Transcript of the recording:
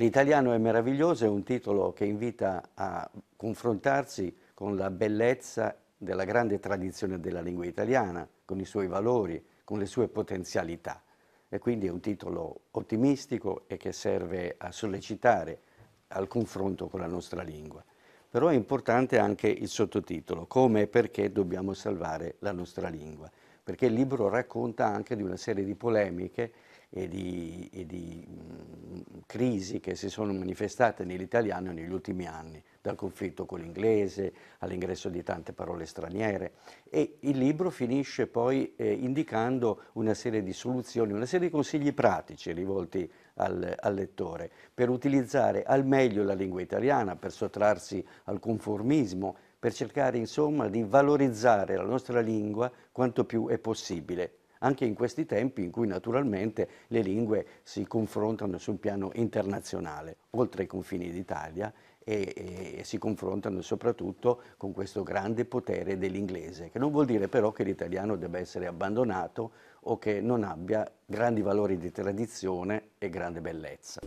L'italiano è meraviglioso è un titolo che invita a confrontarsi con la bellezza della grande tradizione della lingua italiana, con i suoi valori, con le sue potenzialità. E quindi è un titolo ottimistico e che serve a sollecitare al confronto con la nostra lingua. Però è importante anche il sottotitolo, come e perché dobbiamo salvare la nostra lingua perché il libro racconta anche di una serie di polemiche e di, e di mh, mm, crisi che si sono manifestate nell'italiano negli ultimi anni, dal conflitto con l'inglese all'ingresso di tante parole straniere e il libro finisce poi eh, indicando una serie di soluzioni, una serie di consigli pratici rivolti al, al lettore per utilizzare al meglio la lingua italiana, per sottrarsi al conformismo per cercare insomma di valorizzare la nostra lingua quanto più è possibile, anche in questi tempi in cui naturalmente le lingue si confrontano su un piano internazionale, oltre i confini d'Italia, e, e, si confrontano soprattutto con questo grande potere dell'inglese, che non vuol dire però che l'italiano debba essere abbandonato o che non abbia grandi valori di tradizione e grande bellezza.